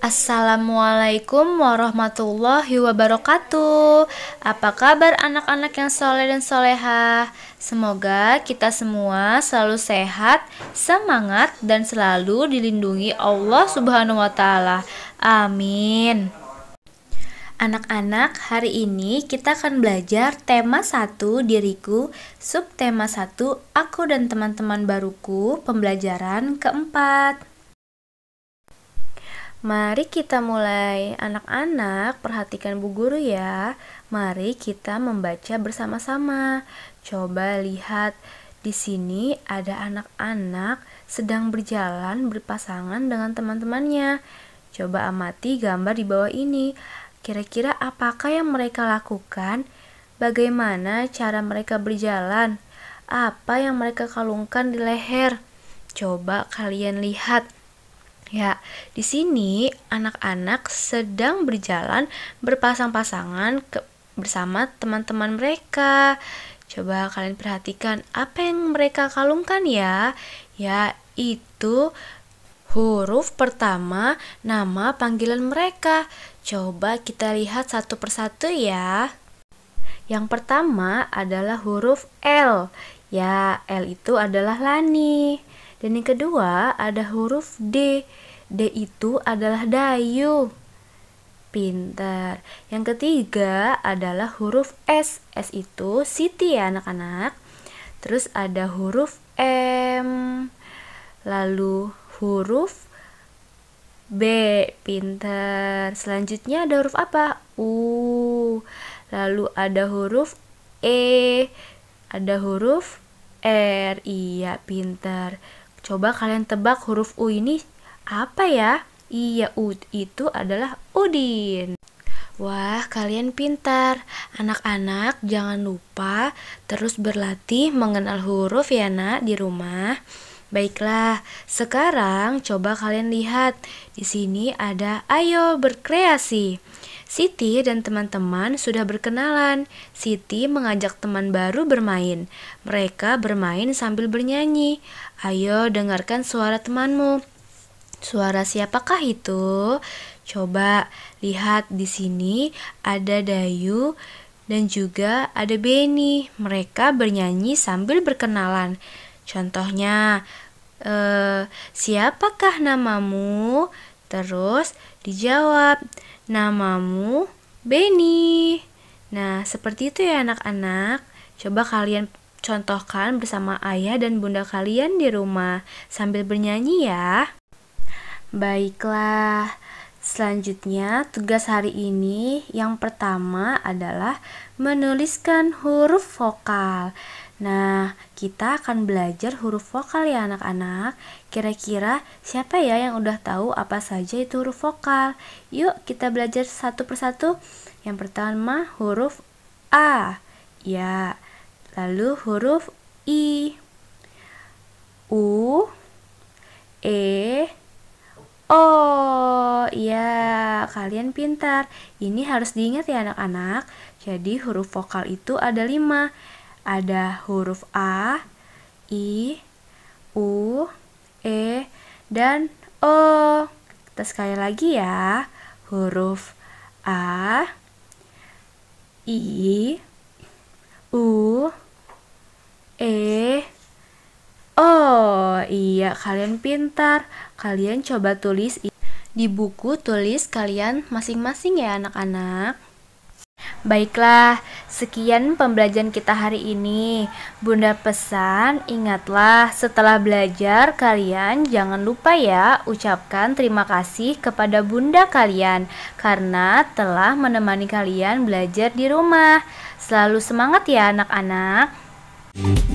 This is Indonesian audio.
Assalamualaikum warahmatullahi wabarakatuh Apa kabar anak-anak yang soleh dan soleha? Semoga kita semua selalu sehat, semangat, dan selalu dilindungi Allah subhanahu wa ta'ala Amin Anak-anak, hari ini kita akan belajar tema 1 diriku, subtema 1 aku dan teman-teman baruku, pembelajaran keempat. Mari kita mulai. Anak-anak, perhatikan Bu Guru ya. Mari kita membaca bersama-sama. Coba lihat di sini ada anak-anak sedang berjalan berpasangan dengan teman-temannya. Coba amati gambar di bawah ini. Kira-kira apakah yang mereka lakukan? Bagaimana cara mereka berjalan? Apa yang mereka kalungkan di leher? Coba kalian lihat. Ya, di sini anak-anak sedang berjalan berpasang-pasangan bersama teman-teman mereka. Coba kalian perhatikan apa yang mereka kalungkan ya, yaitu huruf pertama nama panggilan mereka. Coba kita lihat satu persatu ya. Yang pertama adalah huruf L. Ya, L itu adalah Lani. Dan yang kedua ada huruf D. D itu adalah dayu. Pinter. Yang ketiga adalah huruf S. S itu siti ya anak-anak. Terus ada huruf M. Lalu huruf B. Pinter. Selanjutnya ada huruf apa? U. Lalu ada huruf E. Ada huruf R. Iya, pinter. Coba kalian tebak huruf U ini apa ya? Iya, U itu adalah Udin. Wah, kalian pintar. Anak-anak, jangan lupa terus berlatih mengenal huruf ya, Nak, di rumah. Baiklah, sekarang coba kalian lihat. Di sini ada ayo berkreasi. Siti dan teman-teman sudah berkenalan. Siti mengajak teman baru bermain. Mereka bermain sambil bernyanyi. Ayo dengarkan suara temanmu. Suara siapakah itu? Coba lihat di sini ada Dayu dan juga ada Beni. Mereka bernyanyi sambil berkenalan. Contohnya, e, siapakah namamu? Terus dijawab, namamu Benny. Nah, seperti itu ya anak-anak. Coba kalian contohkan bersama ayah dan bunda kalian di rumah sambil bernyanyi ya. Baiklah, Selanjutnya, tugas hari ini yang pertama adalah menuliskan huruf vokal. Nah, kita akan belajar huruf vokal ya anak-anak. Kira-kira siapa ya yang udah tahu apa saja itu huruf vokal? Yuk, kita belajar satu persatu. Yang pertama, huruf A. Ya. Lalu huruf I. U. E. kalian pintar. Ini harus diingat ya anak-anak. Jadi huruf vokal itu ada lima. Ada huruf A, I, U, E, dan O. Kita sekali lagi ya. Huruf A, I, U, E, O. Iya, kalian pintar. Kalian coba tulis di buku tulis kalian masing-masing ya anak-anak. Baiklah, sekian pembelajaran kita hari ini. Bunda pesan, ingatlah setelah belajar kalian jangan lupa ya ucapkan terima kasih kepada Bunda kalian karena telah menemani kalian belajar di rumah. Selalu semangat ya anak-anak.